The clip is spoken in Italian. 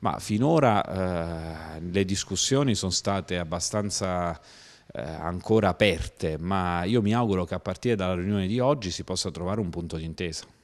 Ma finora eh, le discussioni sono state abbastanza eh, ancora aperte, ma io mi auguro che a partire dalla riunione di oggi si possa trovare un punto di intesa.